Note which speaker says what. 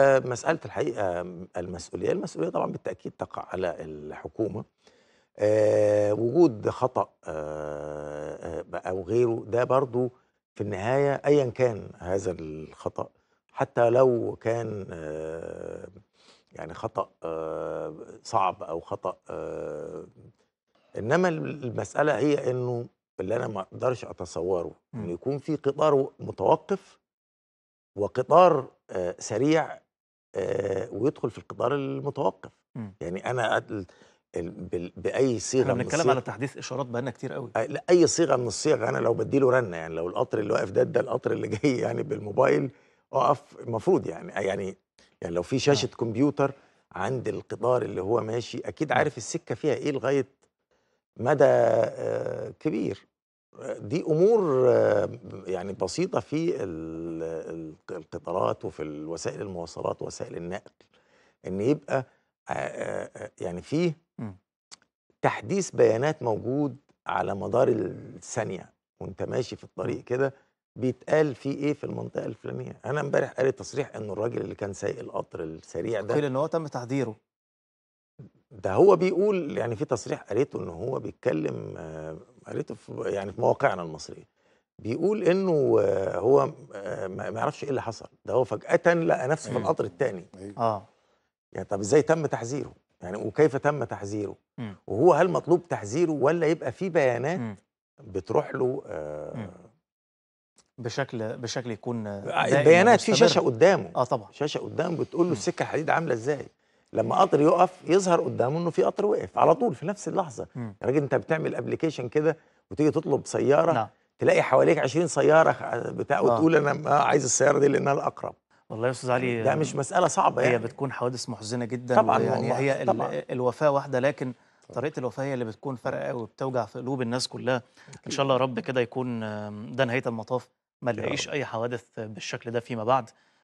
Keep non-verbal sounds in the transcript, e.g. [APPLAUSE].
Speaker 1: مسألة الحقيقة المسؤولية المسؤولية طبعا بالتأكيد تقع على الحكومة أه وجود خطأ آه،, أه أو غيره ده برضو في النهاية أيا كان هذا الخطأ حتى لو كان أه يعني خطأ آه، صعب أو خطأ آه، إنما المسألة هي إنه اللي أنا ما أقدرش أتصوره إنه يكون في قطار متوقف وقطار سريع آه، ويدخل في القطار المتوقف م. إمم. يعني انا باي صيغه احنا بنتكلم على تحديث اشارات بقالنا كتير قوي لا اي صيغه من الصيغ انا لو بديله رنه يعني لو القطر اللي واقف ده ده القطر اللي [LAUGHS] جاي يعني بالموبايل اقف المفروض يعني يعني يعني لو في شاشه م. آه. كمبيوتر عند القطار اللي هو ماشي اكيد إمم. عارف السكه فيها ايه لغايه مدى آه، كبير دي امور آه، يعني بسيطه في القطارات وفي وسائل المواصلات وسائل النقل ان يبقى آه، آه، يعني في تحديث بيانات موجود على مدار الثانيه وانت ماشي في الطريق كده بيتقال في ايه في المنطقه الفلانيه انا امبارح قريت تصريح انه الراجل اللي كان سايق القطر السريع ده قيل ان هو تم تحذيره ده هو بيقول يعني في تصريح قريته ان هو بيتكلم قريته في يعني في مواقعنا المصريه بيقول انه هو ما يعرفش ايه اللي حصل ده هو فجاه لقى نفسه في إمم. القطر الثاني إيه. اه يعني طب ازاي تم تحذيره يعني وكيف تم تحذيره إمم. وهو هل مطلوب تحذيره ولا يبقى في بيانات إمم. بتروح له آه بشكل بشكل يكون آه، البيانات في شاشه قدامه اه طبعا شاشه قدامه بتقول له السكه الحديد عامله ازاي لما قطر يقف يظهر قدامه انه في قطر وقف على طول في نفس اللحظه يا راجل انت بتعمل ابلكيشن كده وتيجي تطلب سياره نعم. تلاقي حواليك 20 سياره بتاع آه. وتقول انا عايز السياره دي لانها الاقرب والله يا استاذ علي ده مش مساله صعبه هي يعني. بتكون حوادث محزنه جدا طبعا يعني هي طبعا. الوفاه واحده لكن طريقه الوفاه هي اللي بتكون فارقه قوي وبتوجع في قلوب الناس كلها ان شاء الله يا رب كده يكون ده نهايه المطاف ما نلاقيش اي حوادث بالشكل ده فيما بعد